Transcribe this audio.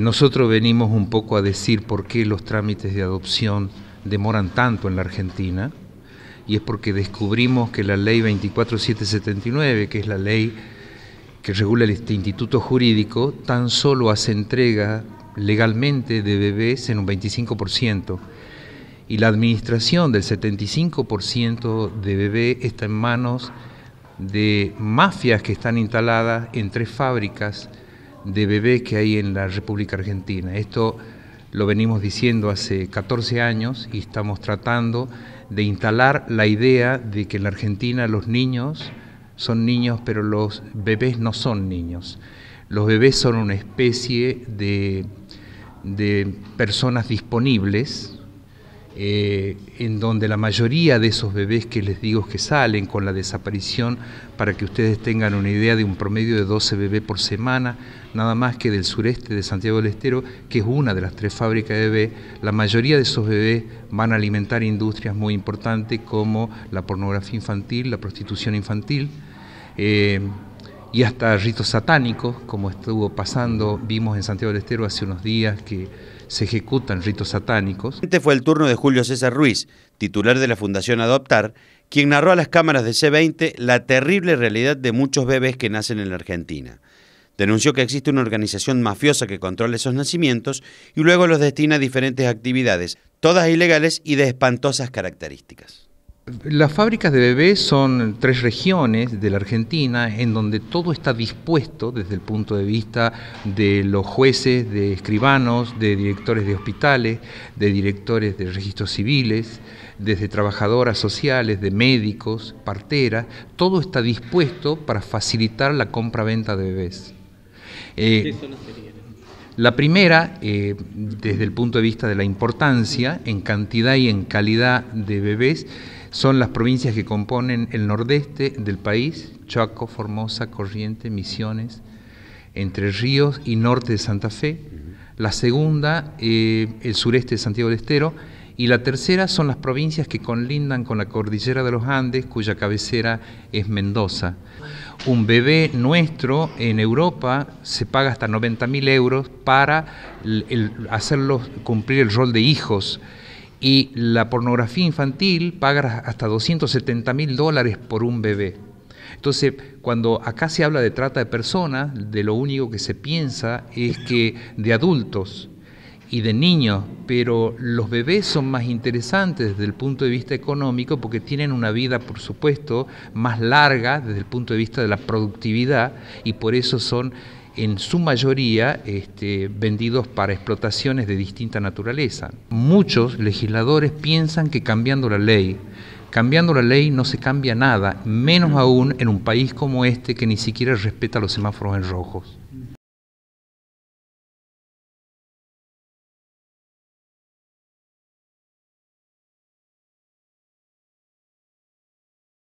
nosotros venimos un poco a decir por qué los trámites de adopción demoran tanto en la Argentina, y es porque descubrimos que la ley 24779, que es la ley que regula este instituto jurídico, tan solo hace entrega legalmente de bebés en un 25%, y la administración del 75% de bebés está en manos de mafias que están instaladas en tres fábricas, de bebé que hay en la República Argentina. Esto lo venimos diciendo hace 14 años y estamos tratando de instalar la idea de que en la Argentina los niños son niños, pero los bebés no son niños. Los bebés son una especie de, de personas disponibles, eh, en donde la mayoría de esos bebés que les digo que salen con la desaparición, para que ustedes tengan una idea de un promedio de 12 bebés por semana, nada más que del sureste de Santiago del Estero, que es una de las tres fábricas de bebés, la mayoría de esos bebés van a alimentar industrias muy importantes como la pornografía infantil, la prostitución infantil. Eh, y hasta ritos satánicos, como estuvo pasando, vimos en Santiago del Estero hace unos días que se ejecutan ritos satánicos. Este fue el turno de Julio César Ruiz, titular de la Fundación Adoptar, quien narró a las cámaras de C20 la terrible realidad de muchos bebés que nacen en la Argentina. Denunció que existe una organización mafiosa que controla esos nacimientos y luego los destina a diferentes actividades, todas ilegales y de espantosas características. Las fábricas de bebés son tres regiones de la Argentina en donde todo está dispuesto desde el punto de vista de los jueces, de escribanos, de directores de hospitales, de directores de registros civiles, desde trabajadoras sociales, de médicos, parteras, todo está dispuesto para facilitar la compra-venta de bebés. Eh, la primera, eh, desde el punto de vista de la importancia en cantidad y en calidad de bebés, son las provincias que componen el nordeste del país, Chaco, Formosa, Corriente Misiones, Entre Ríos y norte de Santa Fe. La segunda, eh, el sureste de Santiago del Estero. Y la tercera son las provincias que conlindan con la cordillera de los Andes, cuya cabecera es Mendoza. Un bebé nuestro en Europa se paga hasta 90 mil euros para hacerlo cumplir el rol de hijos y la pornografía infantil paga hasta 270 mil dólares por un bebé. Entonces, cuando acá se habla de trata de personas, de lo único que se piensa es que de adultos y de niños, pero los bebés son más interesantes desde el punto de vista económico porque tienen una vida, por supuesto, más larga desde el punto de vista de la productividad y por eso son en su mayoría este, vendidos para explotaciones de distinta naturaleza. Muchos legisladores piensan que cambiando la ley, cambiando la ley no se cambia nada, menos aún en un país como este que ni siquiera respeta los semáforos en rojos.